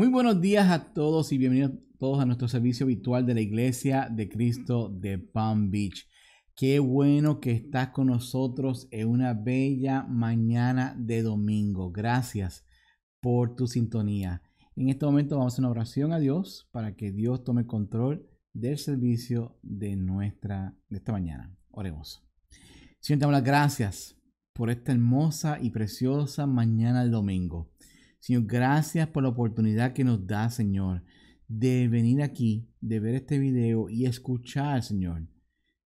Muy buenos días a todos y bienvenidos todos a nuestro servicio habitual de la Iglesia de Cristo de Palm Beach. Qué bueno que estás con nosotros en una bella mañana de domingo. Gracias por tu sintonía. En este momento vamos a una oración a Dios para que Dios tome control del servicio de nuestra de esta mañana. Oremos. Señor, las gracias por esta hermosa y preciosa mañana del domingo. Señor, gracias por la oportunidad que nos da, Señor, de venir aquí, de ver este video y escuchar, Señor,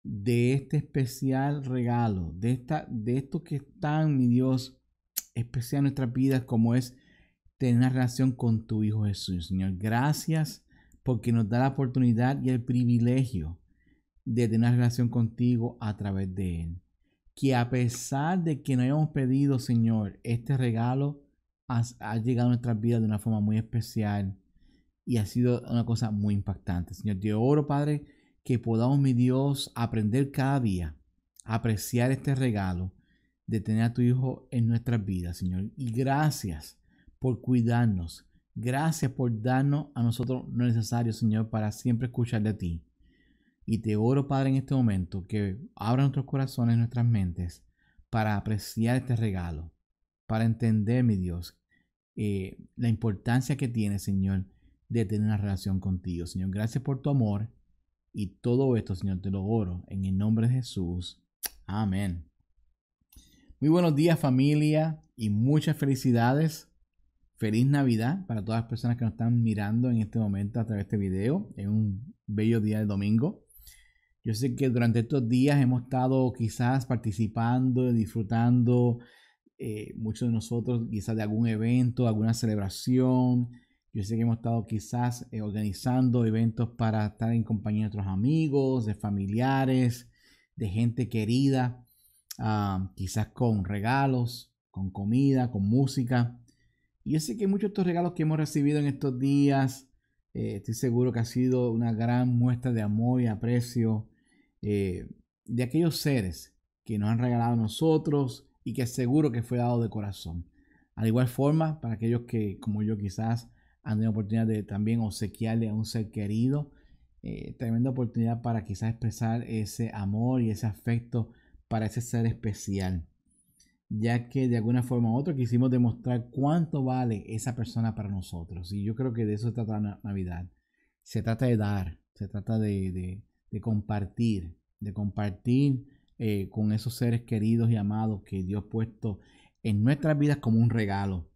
de este especial regalo, de, esta, de esto que es tan, mi Dios, especial en nuestras vidas, como es tener una relación con tu Hijo Jesús, Señor. Gracias porque nos da la oportunidad y el privilegio de tener una relación contigo a través de Él. Que a pesar de que no hayamos pedido, Señor, este regalo, ha llegado a nuestras vidas de una forma muy especial y ha sido una cosa muy impactante. Señor, te oro, Padre, que podamos, mi Dios, aprender cada día, a apreciar este regalo de tener a tu Hijo en nuestras vidas, Señor. Y gracias por cuidarnos. Gracias por darnos a nosotros lo necesario, Señor, para siempre escuchar de ti. Y te oro, Padre, en este momento, que abra nuestros corazones, nuestras mentes, para apreciar este regalo, para entender, mi Dios, eh, la importancia que tiene, Señor, de tener una relación contigo. Señor, gracias por tu amor y todo esto, Señor, te lo oro en el nombre de Jesús. Amén. Muy buenos días familia y muchas felicidades. Feliz Navidad para todas las personas que nos están mirando en este momento a través de este video. Es un bello día de domingo. Yo sé que durante estos días hemos estado quizás participando, disfrutando eh, muchos de nosotros quizás de algún evento, alguna celebración. Yo sé que hemos estado quizás eh, organizando eventos para estar en compañía de nuestros amigos, de familiares, de gente querida, ah, quizás con regalos, con comida, con música. Y yo sé que muchos de estos regalos que hemos recibido en estos días, eh, estoy seguro que ha sido una gran muestra de amor y aprecio de aquellos seres que nos han regalado a nosotros, y que seguro que fue dado de corazón. Al igual forma, para aquellos que, como yo, quizás han tenido oportunidad de también obsequiarle a un ser querido, eh, tremenda oportunidad para quizás expresar ese amor y ese afecto para ese ser especial, ya que de alguna forma u otra quisimos demostrar cuánto vale esa persona para nosotros. Y yo creo que de eso se trata Navidad. Se trata de dar, se trata de, de, de compartir, de compartir eh, con esos seres queridos y amados que Dios ha puesto en nuestras vidas como un regalo.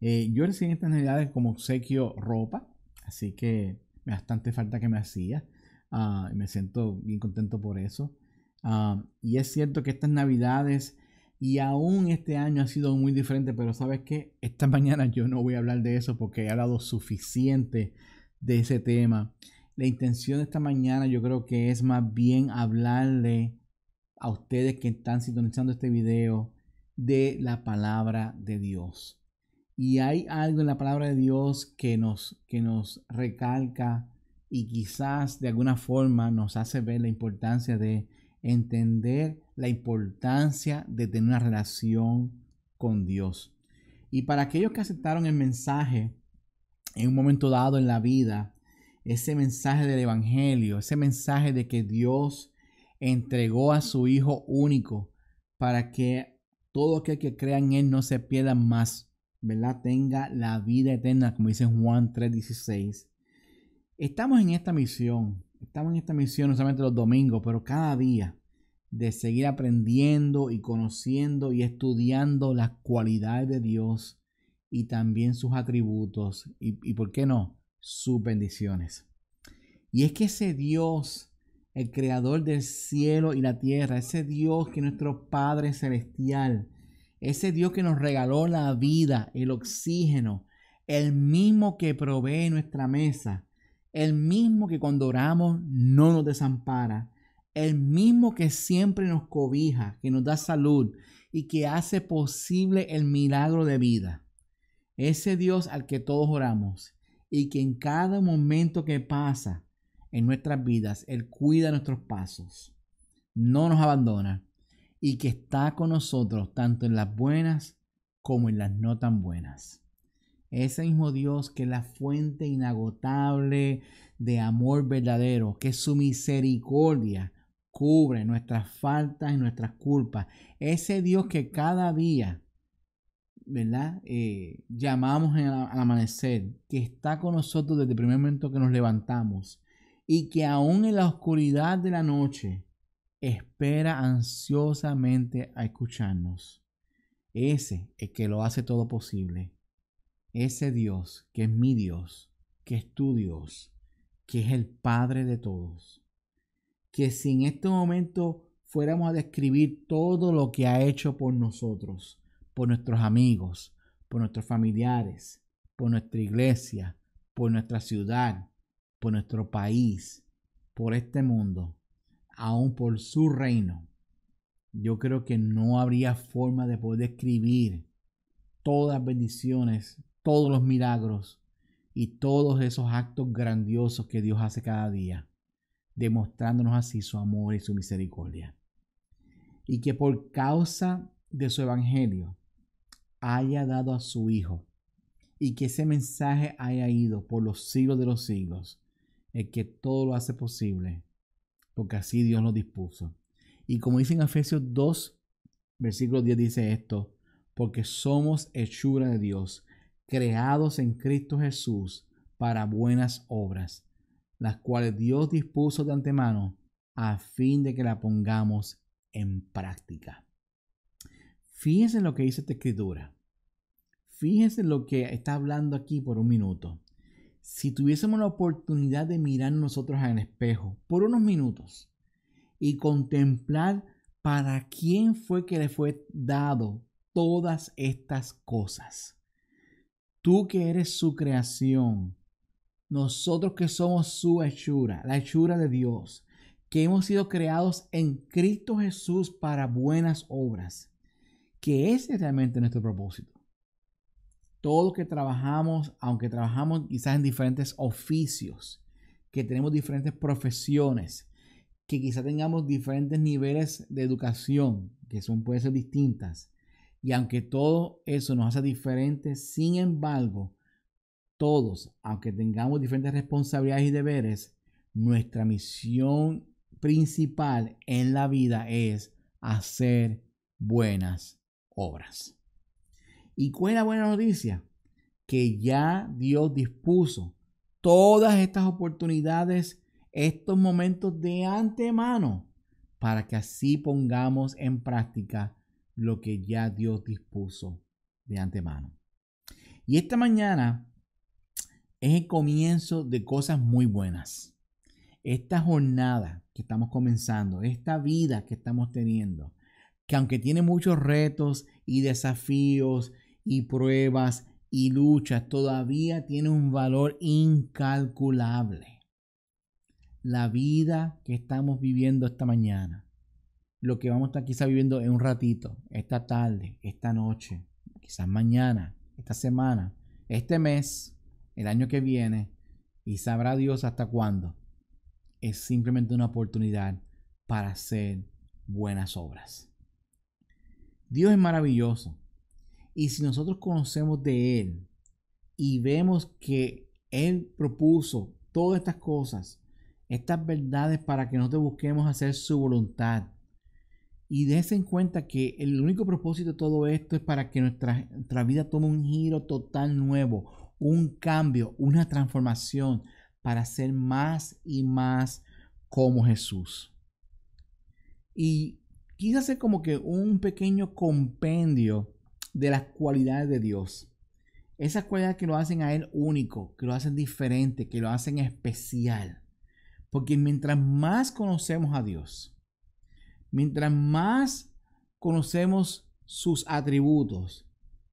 Eh, yo recibí estas navidades como obsequio ropa, así que me bastante falta que me hacía. Ah, me siento bien contento por eso. Ah, y es cierto que estas navidades y aún este año ha sido muy diferente, pero sabes que esta mañana yo no voy a hablar de eso porque he hablado suficiente de ese tema. La intención de esta mañana yo creo que es más bien hablarle a ustedes que están sintonizando este video de la palabra de Dios. Y hay algo en la palabra de Dios que nos, que nos recalca y quizás de alguna forma nos hace ver la importancia de entender la importancia de tener una relación con Dios. Y para aquellos que aceptaron el mensaje en un momento dado en la vida, ese mensaje del Evangelio, ese mensaje de que Dios entregó a su Hijo único para que todo aquel que crea en Él no se pierda más, ¿verdad? Tenga la vida eterna, como dice Juan 3:16. Estamos en esta misión, estamos en esta misión no solamente los domingos, pero cada día de seguir aprendiendo y conociendo y estudiando las cualidades de Dios y también sus atributos y, y por qué no, sus bendiciones. Y es que ese Dios el creador del cielo y la tierra, ese Dios que nuestro Padre celestial, ese Dios que nos regaló la vida, el oxígeno, el mismo que provee nuestra mesa, el mismo que cuando oramos no nos desampara, el mismo que siempre nos cobija, que nos da salud y que hace posible el milagro de vida. Ese Dios al que todos oramos y que en cada momento que pasa, en nuestras vidas, Él cuida nuestros pasos, no nos abandona y que está con nosotros tanto en las buenas como en las no tan buenas. Ese mismo Dios que es la fuente inagotable de amor verdadero, que su misericordia cubre nuestras faltas y nuestras culpas. Ese Dios que cada día, ¿verdad? Eh, llamamos al amanecer, que está con nosotros desde el primer momento que nos levantamos, y que aún en la oscuridad de la noche espera ansiosamente a escucharnos. Ese es que lo hace todo posible. Ese Dios que es mi Dios, que es tu Dios, que es el Padre de todos. Que si en este momento fuéramos a describir todo lo que ha hecho por nosotros, por nuestros amigos, por nuestros familiares, por nuestra iglesia, por nuestra ciudad, por nuestro país, por este mundo, aún por su reino, yo creo que no habría forma de poder escribir todas las bendiciones, todos los milagros y todos esos actos grandiosos que Dios hace cada día, demostrándonos así su amor y su misericordia. Y que por causa de su evangelio haya dado a su Hijo y que ese mensaje haya ido por los siglos de los siglos el que todo lo hace posible, porque así Dios lo dispuso. Y como dice en Efesios 2, versículo 10 dice esto, porque somos hechura de Dios, creados en Cristo Jesús para buenas obras, las cuales Dios dispuso de antemano a fin de que la pongamos en práctica. Fíjense en lo que dice esta escritura. Fíjense lo que está hablando aquí por un minuto si tuviésemos la oportunidad de mirar nosotros al espejo por unos minutos y contemplar para quién fue que le fue dado todas estas cosas. Tú que eres su creación, nosotros que somos su hechura, la hechura de Dios, que hemos sido creados en Cristo Jesús para buenas obras, que ese es realmente nuestro propósito. Todos que trabajamos, aunque trabajamos quizás en diferentes oficios, que tenemos diferentes profesiones, que quizás tengamos diferentes niveles de educación, que son, pueden ser distintas. Y aunque todo eso nos hace diferentes, sin embargo, todos, aunque tengamos diferentes responsabilidades y deberes, nuestra misión principal en la vida es hacer buenas obras. ¿Y cuál es la buena noticia? Que ya Dios dispuso todas estas oportunidades, estos momentos de antemano, para que así pongamos en práctica lo que ya Dios dispuso de antemano. Y esta mañana es el comienzo de cosas muy buenas. Esta jornada que estamos comenzando, esta vida que estamos teniendo, que aunque tiene muchos retos y desafíos y pruebas y luchas todavía tiene un valor incalculable. La vida que estamos viviendo esta mañana, lo que vamos a estar quizá viviendo en un ratito, esta tarde, esta noche, quizás mañana, esta semana, este mes, el año que viene, y sabrá Dios hasta cuándo, es simplemente una oportunidad para hacer buenas obras. Dios es maravilloso y si nosotros conocemos de Él y vemos que Él propuso todas estas cosas, estas verdades para que nosotros busquemos hacer su voluntad. Y dése en cuenta que el único propósito de todo esto es para que nuestra, nuestra vida tome un giro total nuevo, un cambio, una transformación para ser más y más como Jesús. Y quizás hacer como que un pequeño compendio de las cualidades de Dios. Esas cualidades que lo hacen a Él único, que lo hacen diferente, que lo hacen especial. Porque mientras más conocemos a Dios, mientras más conocemos sus atributos,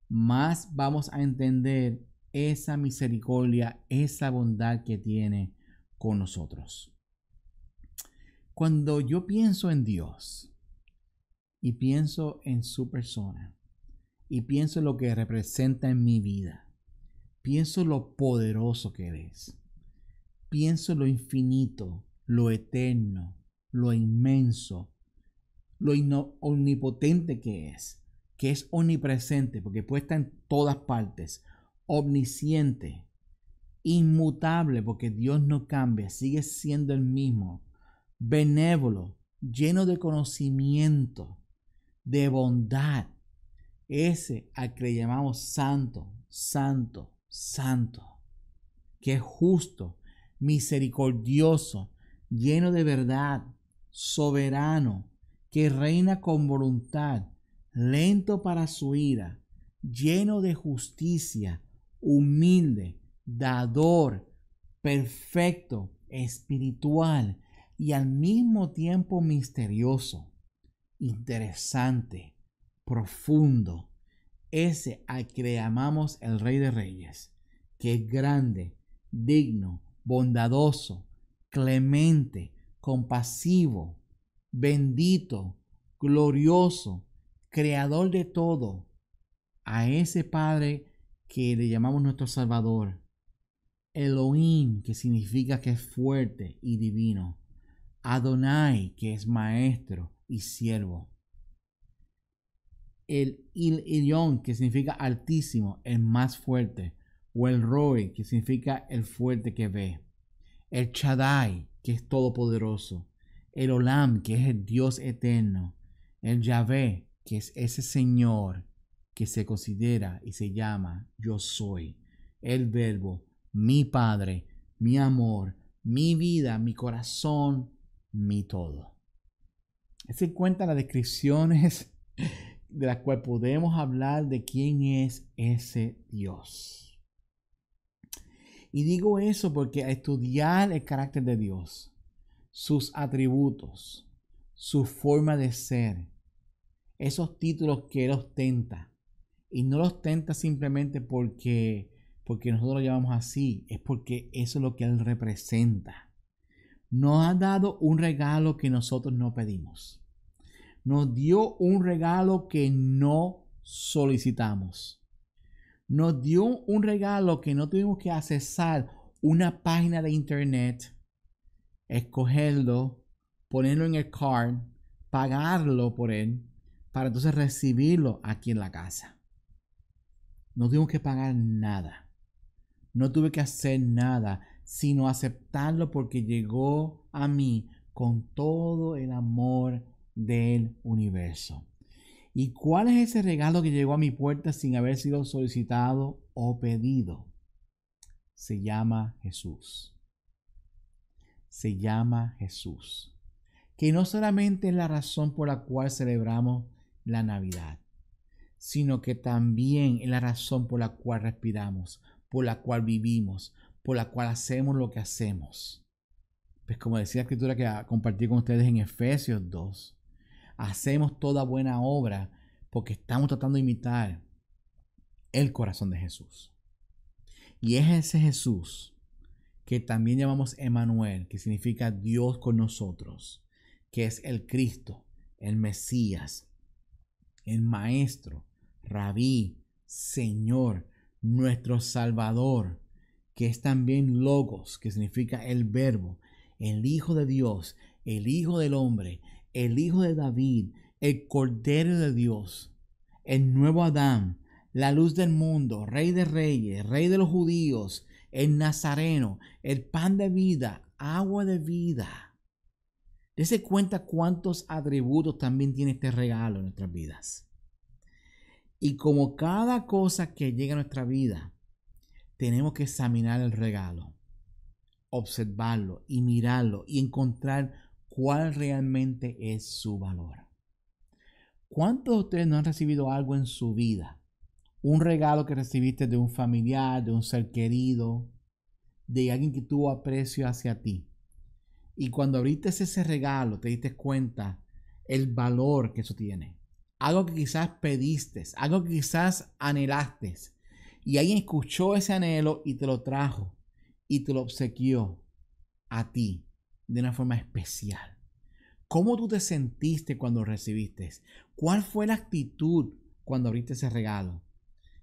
más vamos a entender esa misericordia, esa bondad que tiene con nosotros. Cuando yo pienso en Dios y pienso en su persona, y pienso en lo que representa en mi vida. Pienso lo poderoso que eres. Pienso lo infinito, lo eterno, lo inmenso, lo omnipotente que es, que es omnipresente, porque puede estar en todas partes, omnisciente, inmutable, porque Dios no cambia, sigue siendo el mismo, benévolo, lleno de conocimiento, de bondad, ese al que le llamamos santo, santo, santo, que es justo, misericordioso, lleno de verdad, soberano, que reina con voluntad, lento para su ira, lleno de justicia, humilde, dador, perfecto, espiritual y al mismo tiempo misterioso, interesante, profundo, ese al que le amamos el Rey de Reyes, que es grande, digno, bondadoso, clemente, compasivo, bendito, glorioso, creador de todo, a ese Padre que le llamamos nuestro Salvador, Elohim, que significa que es fuerte y divino, Adonai, que es maestro y siervo, el Il Ilion, que significa altísimo, el más fuerte, o el Roe, que significa el fuerte que ve, el Chadai, que es todopoderoso, el Olam, que es el Dios eterno, el Yahvé, que es ese Señor que se considera y se llama Yo soy, el Verbo, mi Padre, mi amor, mi vida, mi corazón, mi todo. Se cuenta las descripciones de la cual podemos hablar de quién es ese Dios. Y digo eso porque a estudiar el carácter de Dios, sus atributos, su forma de ser, esos títulos que Él ostenta, y no los ostenta simplemente porque, porque nosotros lo llamamos así, es porque eso es lo que Él representa. Nos ha dado un regalo que nosotros no pedimos nos dio un regalo que no solicitamos. Nos dio un regalo que no tuvimos que accesar una página de internet, escogerlo, ponerlo en el card, pagarlo por él, para entonces recibirlo aquí en la casa. No tuvimos que pagar nada. No tuve que hacer nada, sino aceptarlo porque llegó a mí con todo el amor del universo. ¿Y cuál es ese regalo que llegó a mi puerta sin haber sido solicitado o pedido? Se llama Jesús. Se llama Jesús. Que no solamente es la razón por la cual celebramos la Navidad, sino que también es la razón por la cual respiramos, por la cual vivimos, por la cual hacemos lo que hacemos. Pues como decía la escritura que compartí con ustedes en Efesios 2, hacemos toda buena obra porque estamos tratando de imitar el corazón de Jesús. Y es ese Jesús que también llamamos Emanuel, que significa Dios con nosotros, que es el Cristo, el Mesías, el Maestro, Rabí, Señor, nuestro Salvador, que es también Logos, que significa el Verbo, el Hijo de Dios, el Hijo del Hombre, el Hijo de David, el Cordero de Dios, el nuevo Adán, la luz del mundo, Rey de Reyes, Rey de los judíos, el Nazareno, el pan de vida, agua de vida. Dese cuenta cuántos atributos también tiene este regalo en nuestras vidas. Y como cada cosa que llega a nuestra vida, tenemos que examinar el regalo, observarlo y mirarlo y encontrar cuál realmente es su valor. ¿Cuántos de ustedes no han recibido algo en su vida? Un regalo que recibiste de un familiar, de un ser querido, de alguien que tuvo aprecio hacia ti. Y cuando abriste ese regalo, te diste cuenta el valor que eso tiene. Algo que quizás pediste, algo que quizás anhelaste. Y alguien escuchó ese anhelo y te lo trajo y te lo obsequió a ti de una forma especial. ¿Cómo tú te sentiste cuando recibiste? ¿Cuál fue la actitud cuando abriste ese regalo?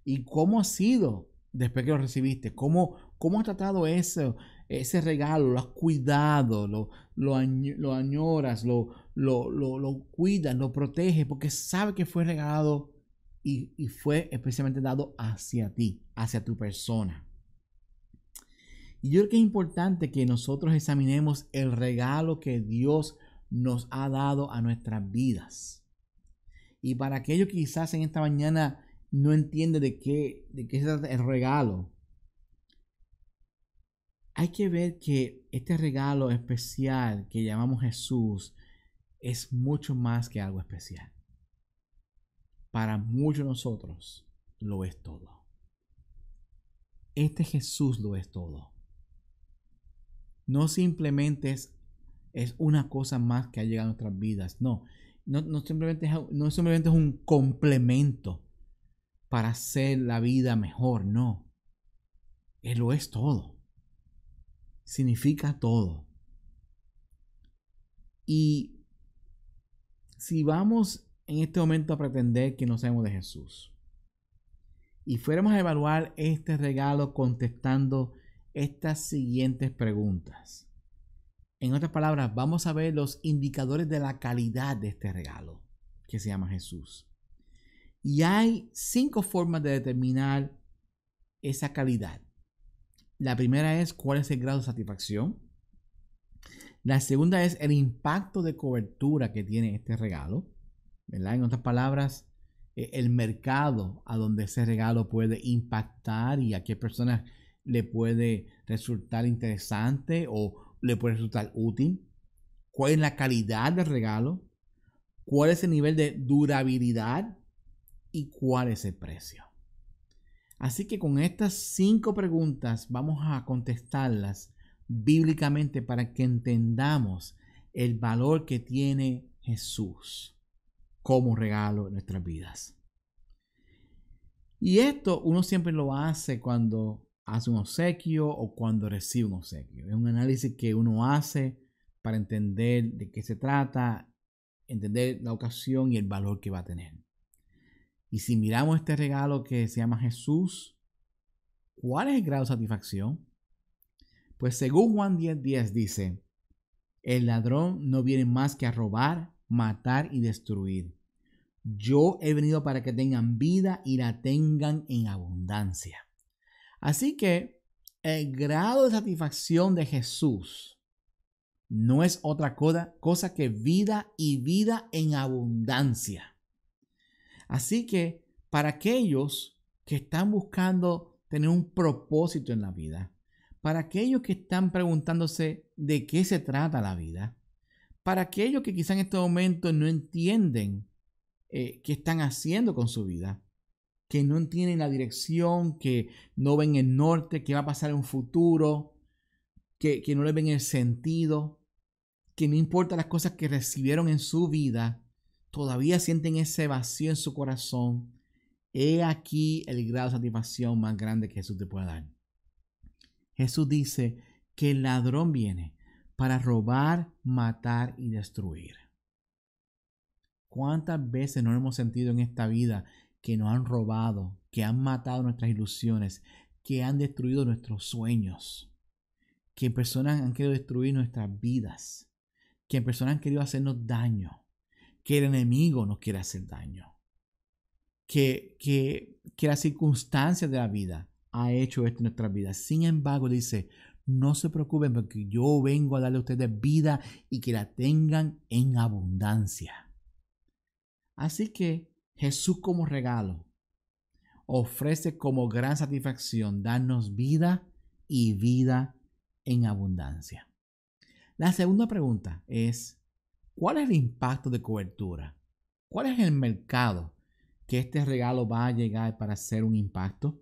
¿Y cómo ha sido después que lo recibiste? ¿Cómo, cómo has tratado eso, ese regalo? ¿Lo has cuidado? ¿Lo, añoras? Lo, lo, lo, cuidas? ¿Lo proteges? Porque sabe que fue regalado y fue especialmente dado hacia ti, hacia tu persona. Y yo creo que es importante que nosotros examinemos el regalo que Dios nos ha dado a nuestras vidas. Y para aquellos que quizás en esta mañana no entienden de qué, es el regalo, hay que ver que este regalo especial que llamamos Jesús es mucho más que algo especial. Para muchos de nosotros lo es todo. Este Jesús lo es todo. No simplemente es, es una cosa más que ha llegado a nuestras vidas, no. No, simplemente no simplemente es un complemento para hacer la vida mejor, no. Él lo es todo. Significa todo. Y si vamos en este momento a pretender que no sabemos de Jesús y fuéramos a evaluar este regalo contestando estas siguientes preguntas. En otras palabras, vamos a ver los indicadores de la calidad de este regalo que se llama Jesús. Y hay cinco formas de determinar esa calidad. La primera es cuál es el grado de satisfacción. La segunda es el impacto de cobertura que tiene este regalo. En otras palabras, eh, el mercado a donde ese regalo puede impactar y a qué personas le puede resultar interesante o le puede resultar útil, cuál es la calidad del regalo, cuál es el nivel de durabilidad y cuál es el precio. Así que con estas cinco preguntas vamos a contestarlas bíblicamente para que entendamos el valor que tiene Jesús como regalo en nuestras vidas. Y esto uno siempre lo hace cuando hace un obsequio o cuando recibe un obsequio. Es un análisis que uno hace para entender de qué se trata, entender la ocasión y el valor que va a tener. Y si miramos este regalo que se llama Jesús, ¿cuál es el grado de satisfacción? Pues según Juan 10:10 10 dice, el ladrón no viene más que a robar, matar y destruir. Yo he venido para que tengan vida y la tengan en abundancia. Así que el grado de satisfacción de Jesús no es otra cosa, cosa que vida y vida en abundancia. Así que para aquellos que están buscando tener un propósito en la vida, para aquellos que están preguntándose de qué se trata la vida, para aquellos que quizá en este momento no entienden eh, qué están haciendo con su vida, que no tienen la dirección, que no ven el norte, que va a pasar en un futuro, que, que no le ven el sentido, que no importa las cosas que recibieron en su vida, todavía sienten ese vacío en su corazón. He aquí el grado de satisfacción más grande que Jesús te puede dar. Jesús dice que el ladrón viene para robar, matar y destruir. ¿Cuántas veces no hemos sentido en esta vida que nos han robado, que han matado nuestras ilusiones, que han destruido nuestros sueños, que personas han querido destruir nuestras vidas, que personas han querido hacernos daño, que el enemigo nos quiere hacer daño, que, que, que las circunstancias de la vida ha hecho esto en nuestras vidas. Sin embargo, dice, no se preocupen porque yo vengo a darle a ustedes vida y que la tengan en abundancia. Así que Jesús como regalo ofrece como gran satisfacción darnos vida y vida en abundancia. La segunda pregunta es, ¿cuál es el impacto de cobertura? ¿Cuál es el mercado que este regalo va a llegar para hacer un impacto?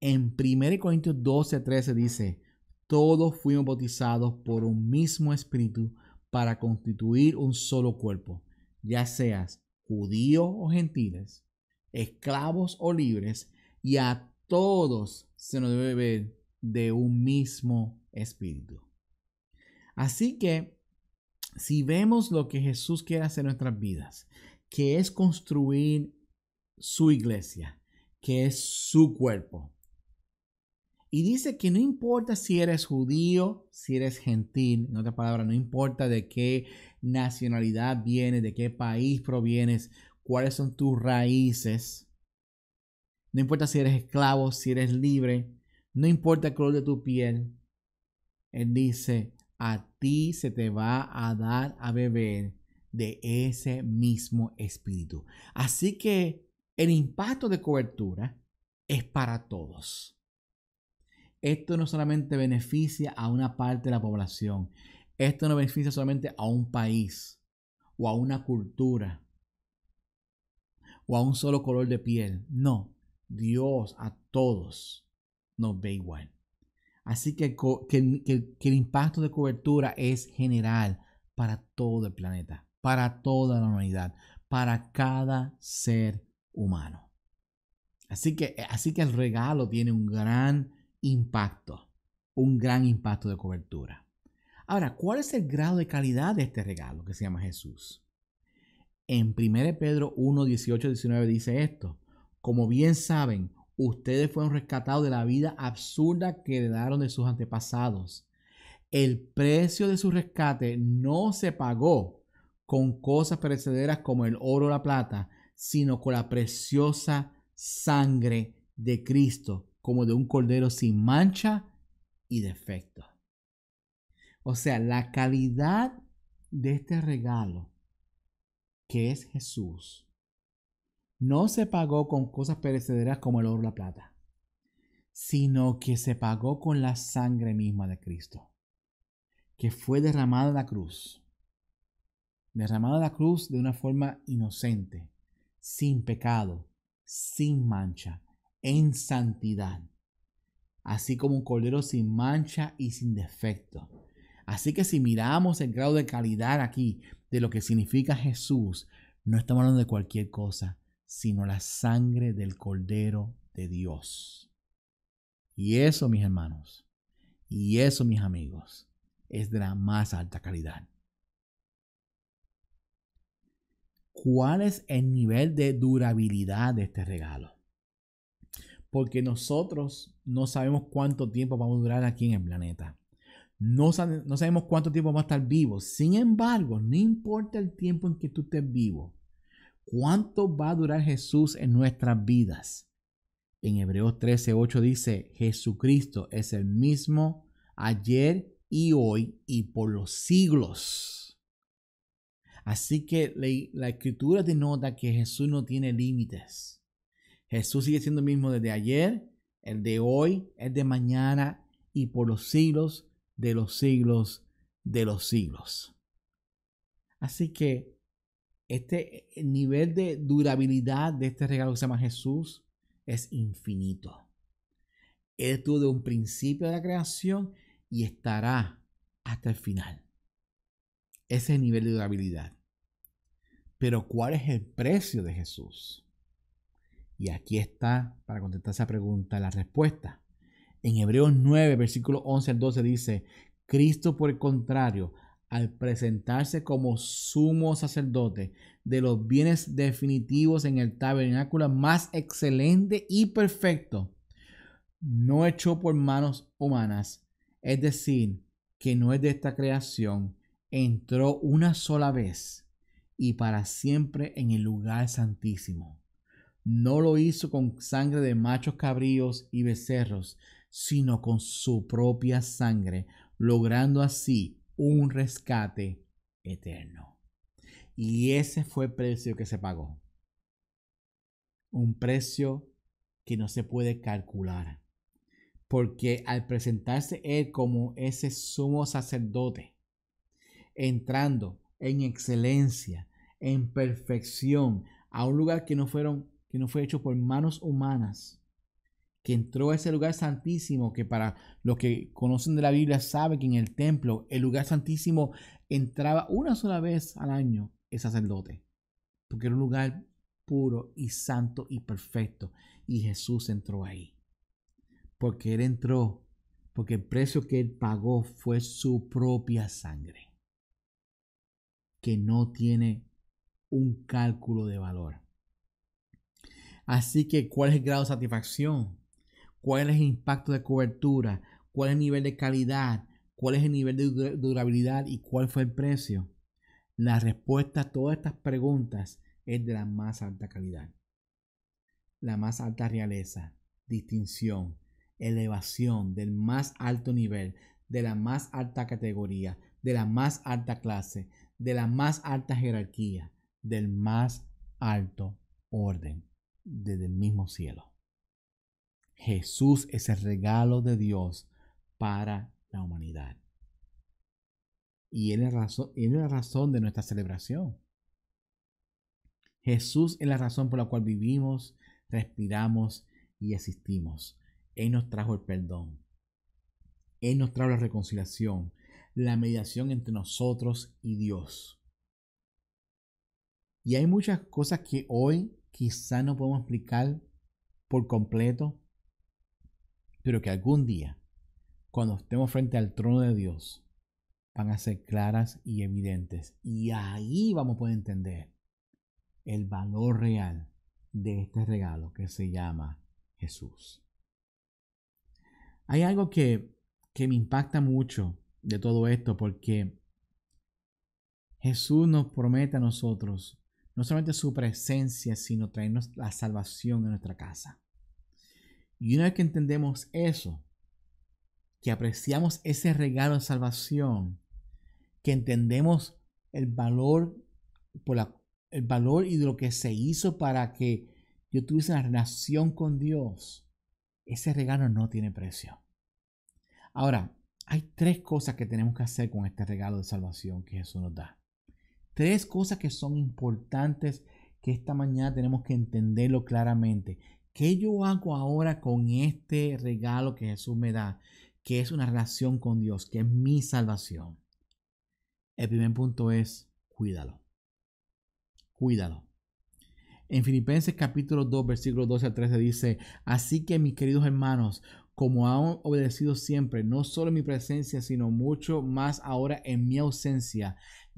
En 1 Corintios 12, 13 dice, todos fuimos bautizados por un mismo espíritu para constituir un solo cuerpo, ya seas judíos o gentiles, esclavos o libres, y a todos se nos debe ver de un mismo espíritu. Así que, si vemos lo que Jesús quiere hacer en nuestras vidas, que es construir su iglesia, que es su cuerpo. Y dice que no importa si eres judío, si eres gentil, en otra palabra no importa de qué nacionalidad vienes, de qué país provienes, cuáles son tus raíces. No importa si eres esclavo, si eres libre, no importa el color de tu piel. Él dice, a ti se te va a dar a beber de ese mismo espíritu. Así que el impacto de cobertura es para todos. Esto no solamente beneficia a una parte de la población, esto no beneficia solamente a un país o a una cultura o a un solo color de piel. No, Dios a todos nos ve igual. Así que, el impacto de cobertura es general para todo el planeta, para toda la humanidad, para cada ser humano. Así que, así que el regalo tiene un gran impacto, un gran impacto de cobertura. Ahora, ¿cuál es el grado de calidad de este regalo que se llama Jesús? En 1 Pedro 1, 18, 19 dice esto. Como bien saben, ustedes fueron rescatados de la vida absurda que heredaron de sus antepasados. El precio de su rescate no se pagó con cosas perecederas como el oro o la plata, sino con la preciosa sangre de Cristo, como de un cordero sin mancha y defecto. O sea, la calidad de este regalo, que es Jesús, no se pagó con cosas perecederas como el oro o la plata, sino que se pagó con la sangre misma de Cristo, que fue derramada en la cruz. Derramada en la cruz de una forma inocente, sin pecado, sin mancha, en santidad, así como un cordero sin mancha y sin defecto Así que si miramos el grado de calidad aquí de lo que significa Jesús, no estamos hablando de cualquier cosa, sino la sangre del Cordero de Dios. Y eso, mis hermanos, y eso, mis amigos, es de la más alta calidad. ¿Cuál es el nivel de durabilidad de este regalo? Porque nosotros no sabemos cuánto tiempo vamos a durar aquí en el planeta. No, sabemos cuánto tiempo va a estar vivo. Sin embargo, no importa el tiempo en que tú estés vivo, cuánto va a durar Jesús en nuestras vidas. En Hebreos 13, 8 dice, Jesucristo es el mismo ayer y hoy y por los siglos. Así que la, la escritura denota que Jesús no tiene límites. Jesús sigue siendo el mismo desde ayer, el de hoy, el de mañana y por los siglos de los siglos de los siglos. Así que este eh, nivel de durabilidad de este regalo que se llama Jesús es infinito. Él estuvo de un principio de la creación y estará hasta el final. Ese es el nivel de durabilidad. Pero ¿cuál es el precio de Jesús? Y aquí está, para contestar esa pregunta, la respuesta. En Hebreos 9, versículo 11 al 12 dice, Cristo por el contrario, al presentarse como sumo sacerdote de los bienes definitivos en el tabernáculo más excelente y perfecto, no echó por manos humanas, es decir, que no es de esta creación, entró una sola vez y para siempre en el lugar santísimo. No lo hizo con sangre de machos cabríos y becerros, sino con su propia sangre, logrando así un rescate eterno. Y ese fue el precio que se pagó. Un precio que no se puede calcular. Porque al presentarse Él como ese sumo sacerdote, entrando en excelencia, en perfección, a un lugar que no, fueron, que no fue hecho por manos humanas, que entró a ese lugar santísimo, que para los que conocen de la Biblia saben que en el templo, el lugar santísimo entraba una sola vez al año el sacerdote, porque era un lugar puro y santo y perfecto. Y Jesús entró ahí, porque Él entró, porque el precio que Él pagó fue su propia sangre, que no tiene un cálculo de valor. Así que, ¿cuál es el grado de satisfacción? cuál es el impacto de cobertura, cuál es el nivel de calidad, cuál es el nivel de durabilidad y cuál fue el precio. La respuesta a todas estas preguntas es de la más alta calidad, la más alta realeza, distinción, elevación del más alto nivel, de la más alta categoría, de la más alta clase, de la más alta jerarquía, del más alto orden, desde el mismo cielo. Jesús es el regalo de Dios para la humanidad. Y Él es la razón, de nuestra celebración. Jesús es la razón por la cual vivimos, respiramos y existimos. Él nos trajo el perdón. Él nos trajo la reconciliación, la mediación entre nosotros y Dios. Y hay muchas cosas que hoy quizá no podemos explicar por completo, pero que algún día, cuando estemos frente al trono de Dios, van a ser claras y evidentes. Y ahí vamos a poder entender el valor real de este regalo que se llama Jesús. Hay algo que, me impacta mucho de todo esto porque Jesús nos promete a nosotros no solamente su presencia, sino traernos la salvación en nuestra casa. Y una vez que entendemos eso, que apreciamos ese regalo de salvación, que entendemos el valor, por el valor y de lo que se hizo para que yo tuviese una relación con Dios, ese regalo no tiene precio. Ahora, hay tres cosas que tenemos que hacer con este regalo de salvación que Jesús nos da. Tres cosas que son importantes que esta mañana tenemos que entenderlo claramente ¿Qué yo hago ahora con este regalo que Jesús me da? Que es una relación con Dios, que es mi salvación. El primer punto es, cuídalo. Cuídalo. En Filipenses capítulo 2, versículo 12 a 13 dice, así que mis queridos hermanos, como han obedecido siempre, no solo en mi presencia, sino mucho más ahora en mi ausencia,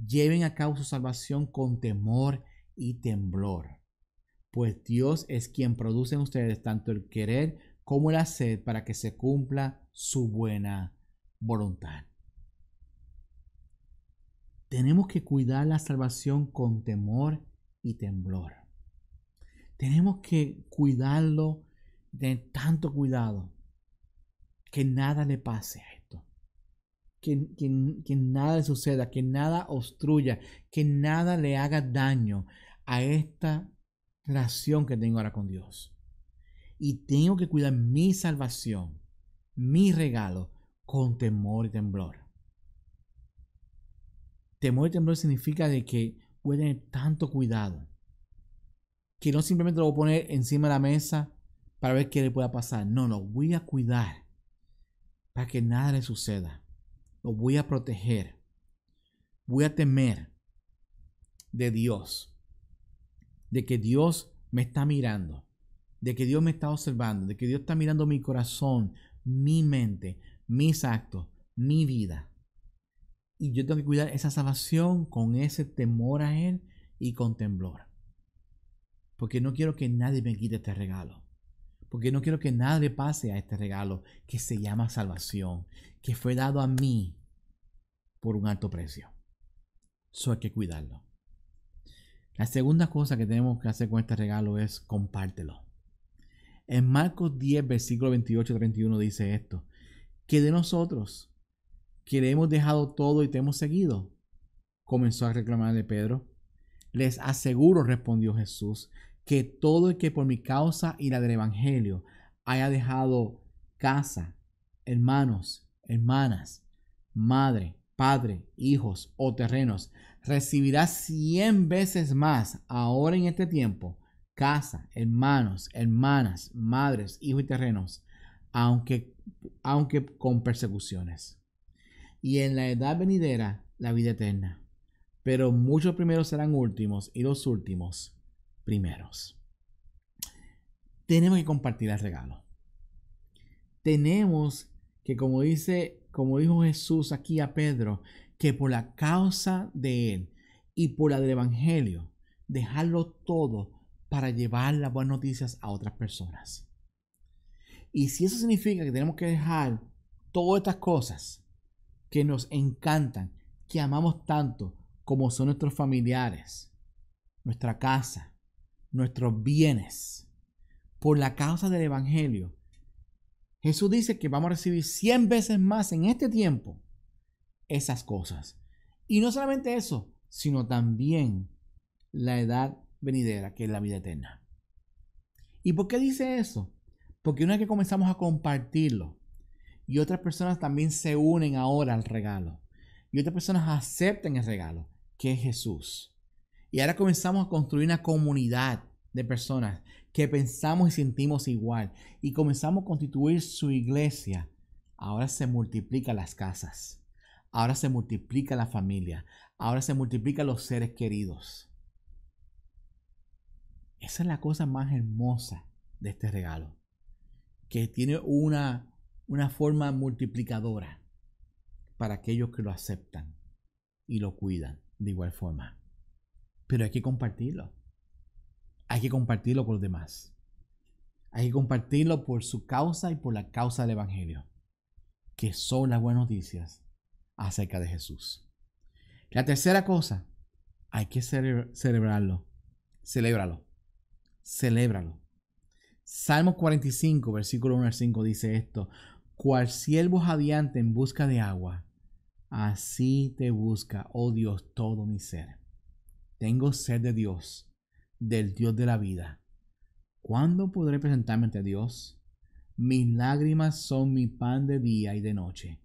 lleven a cabo su salvación con temor y temblor pues Dios es quien produce en ustedes tanto el querer como el sed para que se cumpla su buena voluntad. Tenemos que cuidar la salvación con temor y temblor. Tenemos que cuidarlo de tanto cuidado que nada le pase a esto. Que, nada le suceda, que nada obstruya, que nada le haga daño a esta relación que tengo ahora con Dios. Y tengo que cuidar mi salvación, mi regalo, con temor y temblor. Temor y temblor significa de que voy a tener tanto cuidado que no simplemente lo voy a poner encima de la mesa para ver qué le pueda pasar. No, lo voy a cuidar para que nada le suceda. Lo voy a proteger. Voy a temer de Dios de que Dios me está mirando, de que Dios me está observando, de que Dios está mirando mi corazón, mi mente, mis actos, mi vida. Y yo tengo que cuidar esa salvación con ese temor a Él y con temblor. Porque no quiero que nadie me quite este regalo. Porque no quiero que nadie pase a este regalo que se llama salvación, que fue dado a mí por un alto precio. Eso hay que cuidarlo. La segunda cosa que tenemos que hacer con este regalo es compártelo. En Marcos 10, versículo 28-31 dice esto, que de nosotros, que le hemos dejado todo y te hemos seguido, comenzó a reclamarle Pedro. Les aseguro, respondió Jesús, que todo el que por mi causa y la del Evangelio haya dejado casa, hermanos, hermanas, madre, padre, hijos o terrenos, recibirá 100 veces más ahora en este tiempo casa, hermanos, hermanas, madres, hijos y terrenos, aunque, aunque con persecuciones. Y en la edad venidera, la vida eterna. Pero muchos primeros serán últimos y los últimos primeros. Tenemos que compartir el regalo. Tenemos que, como dice, como dijo Jesús aquí a Pedro, que por la causa de Él y por la del Evangelio, dejarlo todo para llevar las buenas noticias a otras personas. Y si eso significa que tenemos que dejar todas estas cosas que nos encantan, que amamos tanto, como son nuestros familiares, nuestra casa, nuestros bienes, por la causa del Evangelio, Jesús dice que vamos a recibir 100 veces más en este tiempo esas cosas. Y no solamente eso, sino también la edad venidera, que es la vida eterna. ¿Y por qué dice eso? Porque una vez que comenzamos a compartirlo y otras personas también se unen ahora al regalo y otras personas aceptan el regalo, que es Jesús. Y ahora comenzamos a construir una comunidad de personas que pensamos y sentimos igual y comenzamos a constituir su iglesia. Ahora se multiplican las casas Ahora se multiplica la familia. Ahora se multiplican los seres queridos. Esa es la cosa más hermosa de este regalo. Que tiene una, una forma multiplicadora para aquellos que lo aceptan y lo cuidan de igual forma. Pero hay que compartirlo. Hay que compartirlo con los demás. Hay que compartirlo por su causa y por la causa del Evangelio, que son las buenas noticias acerca de Jesús. La tercera cosa, hay que celebrarlo. Celébralo. Celébralo. Salmo 45, versículo 1 al 5 dice esto. Cual siervo jadeante en busca de agua, así te busca, oh Dios, todo mi ser. Tengo sed de Dios, del Dios de la vida. ¿Cuándo podré presentarme ante Dios? Mis lágrimas son mi pan de día y de noche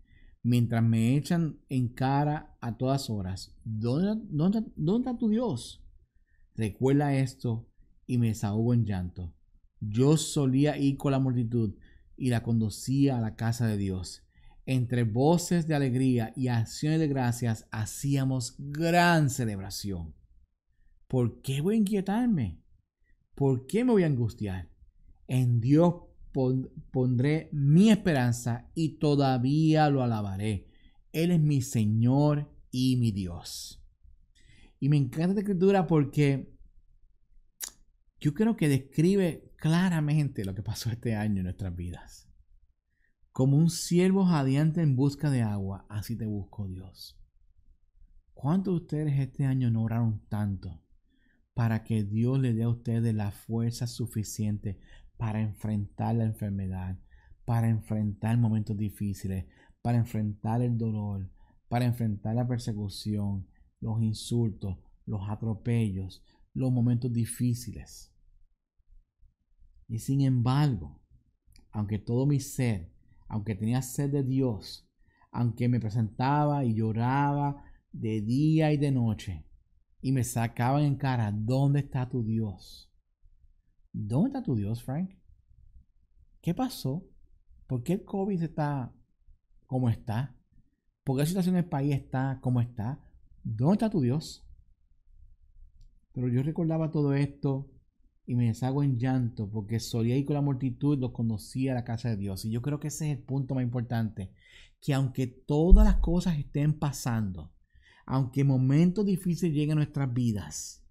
mientras me echan en cara a todas horas, ¿dónde, dónde está tu Dios? Recuerda esto y me desahogo en llanto. Yo solía ir con la multitud y la conducía a la casa de Dios. Entre voces de alegría y acciones de gracias hacíamos gran celebración. ¿Por qué voy a inquietarme? ¿Por qué me voy a angustiar? En Dios pondré mi esperanza y todavía lo alabaré. Él es mi Señor y mi Dios. Y me encanta esta escritura porque yo creo que describe claramente lo que pasó este año en nuestras vidas. Como un siervo jadeante en busca de agua, así te busco Dios. ¿Cuántos de ustedes este año no oraron tanto para que Dios le dé a ustedes la fuerza suficiente para enfrentar la enfermedad, para enfrentar momentos difíciles, para enfrentar el dolor, para enfrentar la persecución, los insultos, los atropellos, los momentos difíciles. Y sin embargo, aunque todo mi ser, aunque tenía sed de Dios, aunque me presentaba y lloraba de día y de noche, y me sacaban en cara, ¿dónde está tu Dios? ¿Dónde está tu Dios, Frank? ¿Qué pasó? ¿Por qué el COVID está como está? ¿Por qué la situación del país está como está? ¿Dónde está tu Dios? Pero yo recordaba todo esto y me deshago en llanto porque solía ir con la multitud, los conocía a la casa de Dios. Y yo creo que ese es el punto más importante, que aunque todas las cosas estén pasando, aunque momentos difíciles lleguen a nuestras vidas,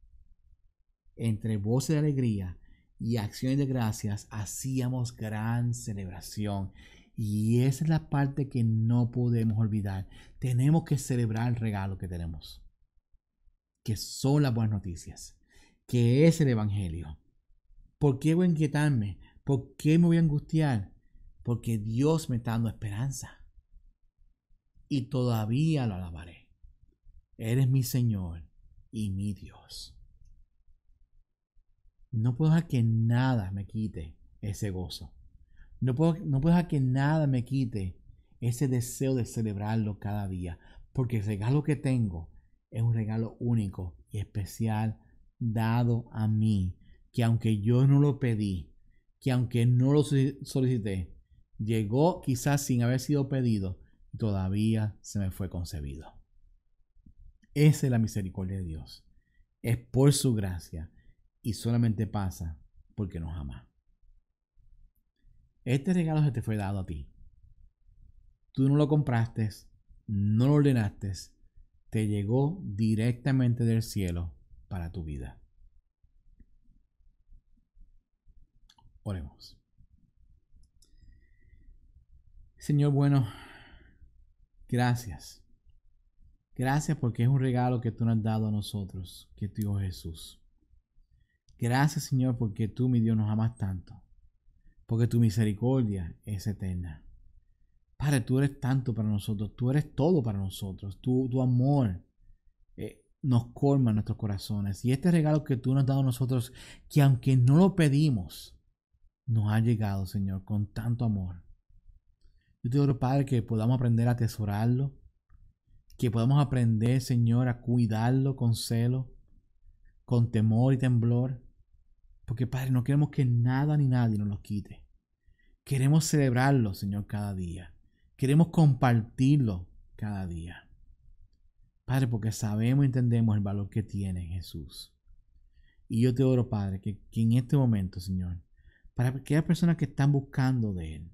entre voces de alegría y acciones de gracias, hacíamos gran celebración. Y esa es la parte que no podemos olvidar. Tenemos que celebrar el regalo que tenemos, que son las buenas noticias, que es el Evangelio. ¿Por qué voy a inquietarme? ¿Por qué me voy a angustiar? Porque Dios me está dando esperanza. Y todavía lo alabaré. Eres mi Señor y mi Dios. No puedo dejar que nada me quite ese gozo. No puedo, dejar que nada me quite ese deseo de celebrarlo cada día. Porque el regalo que tengo es un regalo único y especial dado a mí. Que aunque yo no lo pedí, que aunque no lo solicité, llegó quizás sin haber sido pedido, todavía se me fue concebido. Esa es la misericordia de Dios. Es por su gracia y solamente pasa porque nos ama. Este regalo se te fue dado a ti. Tú no lo compraste, no lo ordenaste, te llegó directamente del cielo para tu vida. Oremos. Señor, bueno, gracias. Gracias porque es un regalo que tú nos has dado a nosotros, que tu Jesús. Gracias Señor porque tú, mi Dios, nos amas tanto, porque tu misericordia es eterna. Padre, tú eres tanto para nosotros, tú eres todo para nosotros, tu, tu amor eh, nos colma nuestros corazones. Y este regalo que tú nos has dado a nosotros, que aunque no lo pedimos, nos ha llegado, Señor, con tanto amor. Yo te oro, Padre, que podamos aprender a atesorarlo, que podamos aprender, Señor, a cuidarlo con celo, con temor y temblor, porque Padre, no queremos que nada ni nadie nos lo quite. Queremos celebrarlo, Señor, cada día. Queremos compartirlo cada día. Padre, porque sabemos y entendemos el valor que tiene Jesús. Y yo te oro, Padre, que, en este momento, Señor, para aquellas personas que están buscando de Él,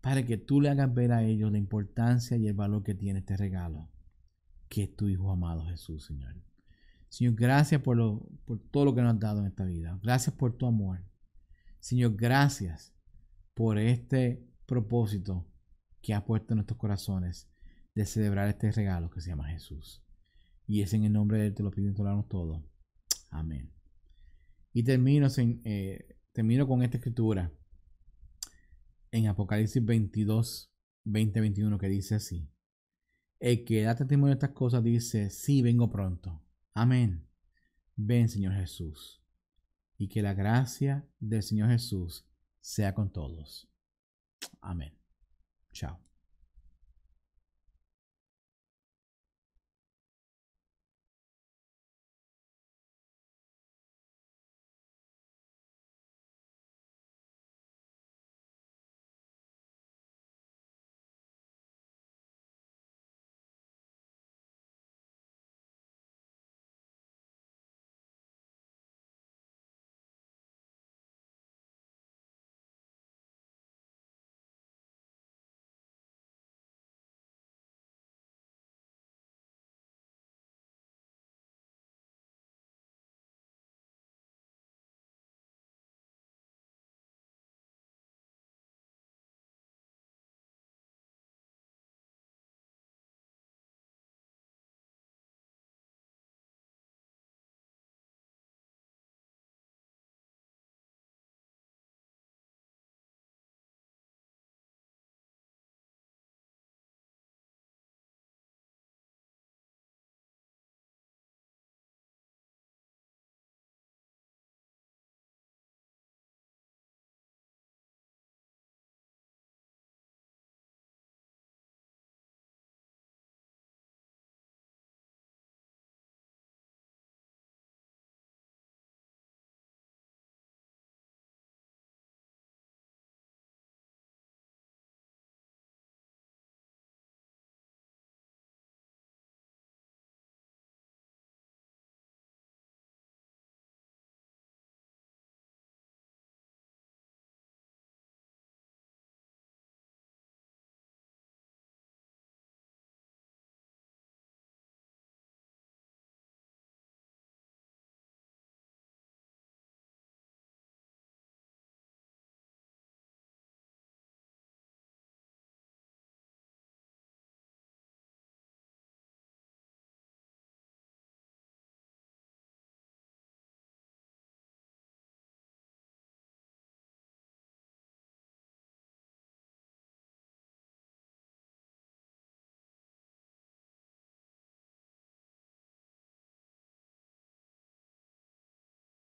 Padre, que tú le hagas ver a ellos la importancia y el valor que tiene este regalo, que es tu Hijo amado Jesús, Señor. Señor, gracias por, todo lo que nos has dado en esta vida. Gracias por tu amor. Señor, gracias por este propósito que has puesto en nuestros corazones de celebrar este regalo que se llama Jesús. Y es en el nombre de Él te lo pido y te lo todo. Amén. Y termino, eh, termino con esta escritura en Apocalipsis 22, 20, 21 que dice así. El que da testimonio de estas cosas dice, sí, vengo pronto. Amén. Ven, Señor Jesús, y que la gracia del Señor Jesús sea con todos. Amén. Chao.